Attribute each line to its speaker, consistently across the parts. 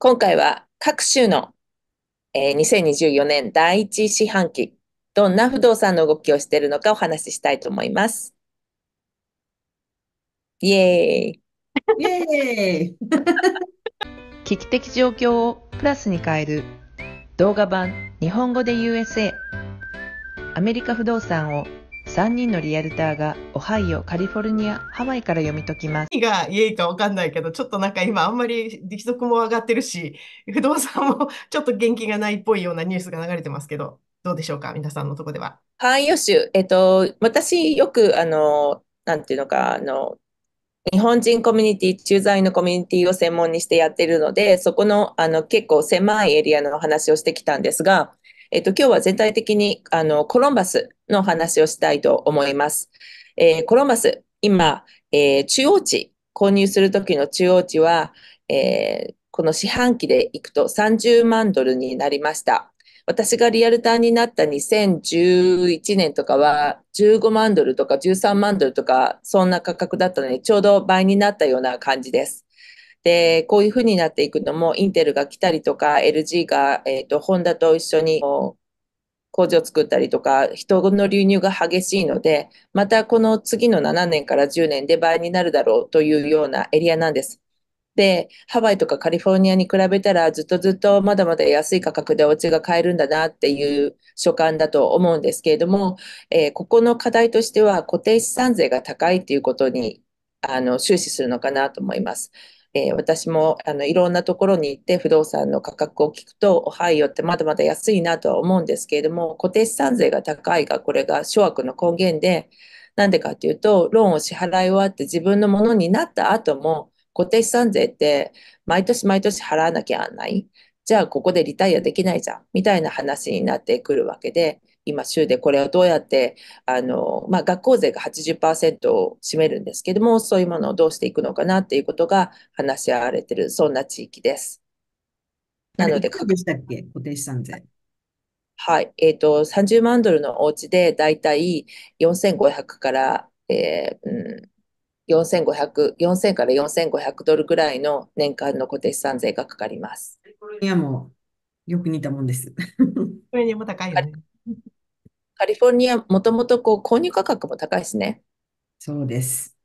Speaker 1: 今回は各州の、えー、2024年第一四半期、どんな不動産の動きをしているのかお話ししたいと思います。イエーイ。イエーイ危機的状況をプラスに変える動画版日本語で USA アメリカ不動産を3人のリアルターがオハイオ、カリフォルニア、ハワイから読み解きます。何が
Speaker 2: イエイかわかんないけど、ちょっとなんか今あんまり利 息も上がってるし、不動産もちょっと元気がないっぽいようなニュースが流れてますけど、どうでしょうか、皆さんのとこでは。
Speaker 1: ハワイ州、えっと、私よく、あの、なんていうのか、あの、日本人コミュニティ、駐在のコミュニティを専門にしてやってるので、そこのあの結構狭いエリアの話をしてきたんですが、えっと、今日は全体的にあのコロンバスの話をしたいと思います。えー、コロマス、今、えー、中央値、購入するときの中央値は、えー、この四半期でいくと30万ドルになりました。私がリアルターになった2011年とかは15万ドルとか13万ドルとかそんな価格だったのでちょうど倍になったような感じです。で、こういうふうになっていくのもインテルが来たりとか LG が、えーとホンダと一緒に工場を作ったりとか、人の流入が激しいので、またこの次の7年から10年で倍になるだろうというようなエリアなんです。で、ハワイとかカリフォルニアに比べたらずっとずっとまだまだ安い価格でお家が買えるんだなっていう所感だと思うんですけれども、えー、ここの課題としては固定資産税が高いっていうことにあの終始するのかなと思います。えー、私もあのいろんなところに行って不動産の価格を聞くと、オハイオってまだまだ安いなとは思うんですけれども、固定資産税が高いが、これが諸悪の根源で、なんでかっていうと、ローンを支払い終わって自分のものになった後も、固定資産税って毎年毎年払わなきゃいけない。じゃあここでリタイアできないじゃんみたいな話になってくるわけで今州でこれをどうやってあの、まあ、学校税が80%を占めるんですけどもそういうものをどうしていくのかなっていうことが話し合われてるそんな地域です。
Speaker 3: なので、でしたっけ固定資産税。
Speaker 1: はい、えっ、ー、と30万ドルのお家でだいたい4500から、えーうん、4500、4000から4500ドルぐらいの年間の固定資産税がかかります。カリフォルニアもよく似たもんです。
Speaker 3: これ
Speaker 2: にも高いよね。
Speaker 1: カリフォルニア、もともとこう購入価格も高いですね。そうです。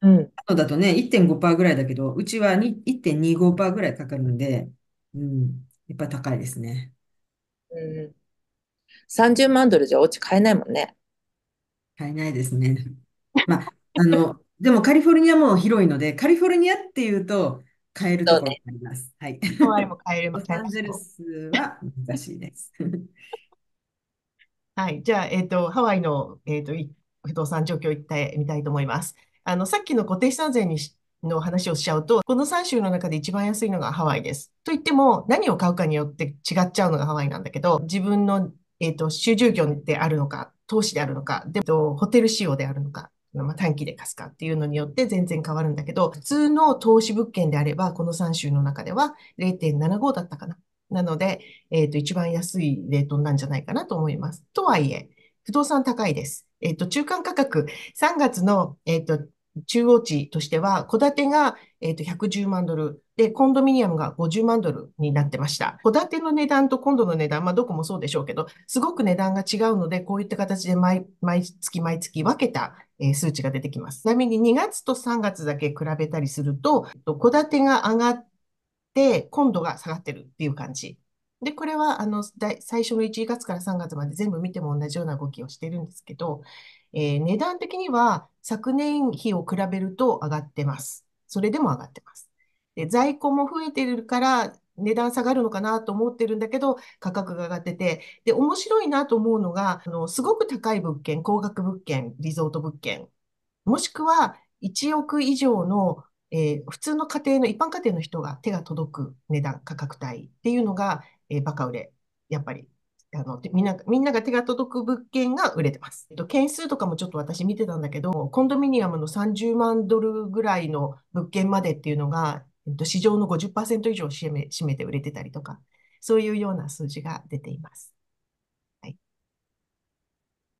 Speaker 1: うん。
Speaker 3: あとだとね、1.5%ぐらいだけど、うちは1.25%ぐらいかかるので、うん、やっぱ高いですね。
Speaker 1: うん。30万ドルじゃお家買えないもんね。
Speaker 3: 買えないですね。まあ、あの、でもカリフォルニアも広いので、カリフォルニアっていうと、買えるところがあります。ね、
Speaker 2: はい。も買える。ロサンゼルスは
Speaker 3: 難しいです。
Speaker 2: はい。じゃあ、えっと、ハワイの、えっと、不動産状況言ってみたいと思います。あの、さっきの固定資産税にしの話をしちゃうと、この3州の中で一番安いのがハワイです。と言っても、何を買うかによって違っちゃうのがハワイなんだけど、自分の、えっと、州住居であるのか、投資であるのか、で、えっと、ホテル仕様であるのか、まあ、短期で貸すかっていうのによって全然変わるんだけど、普通の投資物件であれば、この3州の中では0.75だったかな。なので、えっ、ー、と、一番安いレートなんじゃないかなと思います。とはいえ、不動産高いです。えっ、ー、と、中間価格、3月の、えっ、ー、と、中央値としては、戸建てが、えっと110万ドル、で、コンドミニアムが50万ドルになってました。戸建ての値段と今度の値段、まあ、どこもそうでしょうけど、すごく値段が違うので、こういった形で毎毎月毎月分けた、え数値が出てきます。ちなみに2月と3月だけ比べたりすると、戸建てが上がっ、今度が下がってるっていう感じ。で、これは、あの、最初の1月から3月まで全部見ても同じような動きをしてるんですけど、えー、値段的には昨年比を比べると上がってます。それでも上がってます。で、在庫も増えてるから、値段下がるのかなと思ってるんだけど、価格が上がってて、で、面白いなと思うのが、あのすごく高い物件、高額物件、リゾート物件、もしくは1億以上のえー、普通の家庭の、一般家庭の人が手が届く値段、価格帯っていうのが、えー、バカ売れ。やっぱり、あの、みんな、みんなが手が届く物件が売れてます。えっと、件数とかもちょっと私見てたんだけど、コンドミニアムの30万ドルぐらいの物件までっていうのが、えっと、市場の50%以上を占め占め
Speaker 3: て売れてたりとか、
Speaker 2: そういうような数字が出ています。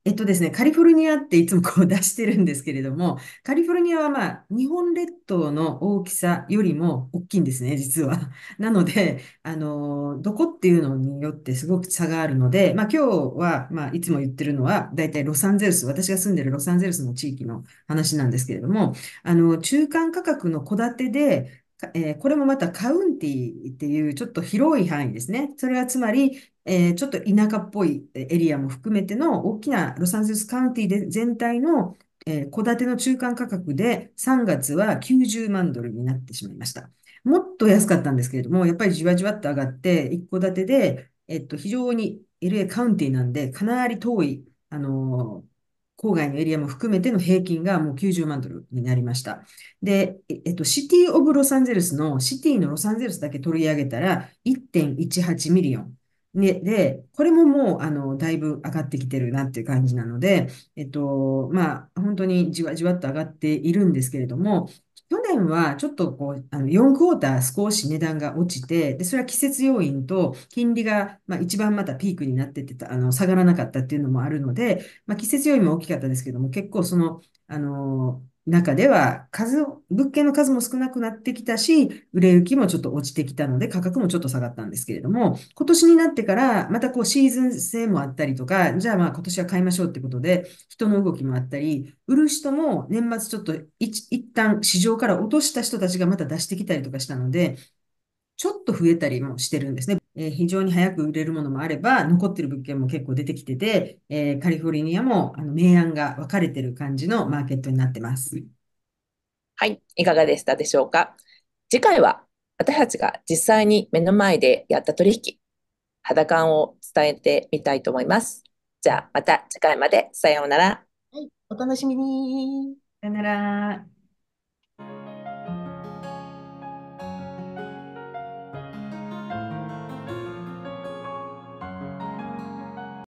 Speaker 3: えっとですね、カリフォルニアっていつもこう出してるんですけれども、カリフォルニアはまあ、日本列島の大きさよりも大きいんですね、実は。なので、あの、どこっていうのによってすごく差があるので、まあ今日は、まあいつも言ってるのは、大体ロサンゼルス、私が住んでるロサンゼルスの地域の話なんですけれども、あの、中間価格の戸建てで、えー、これもまたカウンティっていうちょっと広い範囲ですね。それはつまりえー、ちょっと田舎っぽいエリアも含めての大きなロサンゼルスカウンティで全体のえー、戸建ての中間価格で3月は90万ドルになってしまいました。もっと安かったんですけれども、やっぱりじわじわっと上がって、一戸建てで、えっと、非常に LA カウンティなんで、かなり遠い、あのー、郊外のエリアも含めての平均がもう90万ドルになりました。で、えっと、シティオブロサンゼルスの、シティのロサンゼルスだけ取り上げたら1.18ミリオン。で、これももう、あの、だいぶ上がってきてるなっていう感じなので、えっと、まあ、本当にじわじわっと上がっているんですけれども、去年はちょっとこう、あの4クォーター少し値段が落ちて、で、それは季節要因と金利が、まあ、一番またピークになっててあの、下がらなかったっていうのもあるので、まあ、季節要因も大きかったですけども、結構その、あの、中では数、物件の数も少なくなってきたし、売れ行きもちょっと落ちてきたので、価格もちょっと下がったんですけれども、今年になってから、またこうシーズン性もあったりとか、じゃあまあ今年は買いましょうってことで、人の動きもあったり、売る人も年末ちょっと一旦市場から落とした人たちがまた出してきたりとかしたので、ちょっと増えたりもしてるんですね。え非常に早く売れるものもあれば、残ってる物件も結構出てきてて、えカリフォルニアもあの明暗が分かれてる感じのマーケットになってます。
Speaker 1: はい、いかがでしたでしょうか。次回は私たちが実際に目の前でやった取引、肌感を伝えてみたいと思います。じゃあまた次回までさようなら。はい、お楽しみに。さようなら。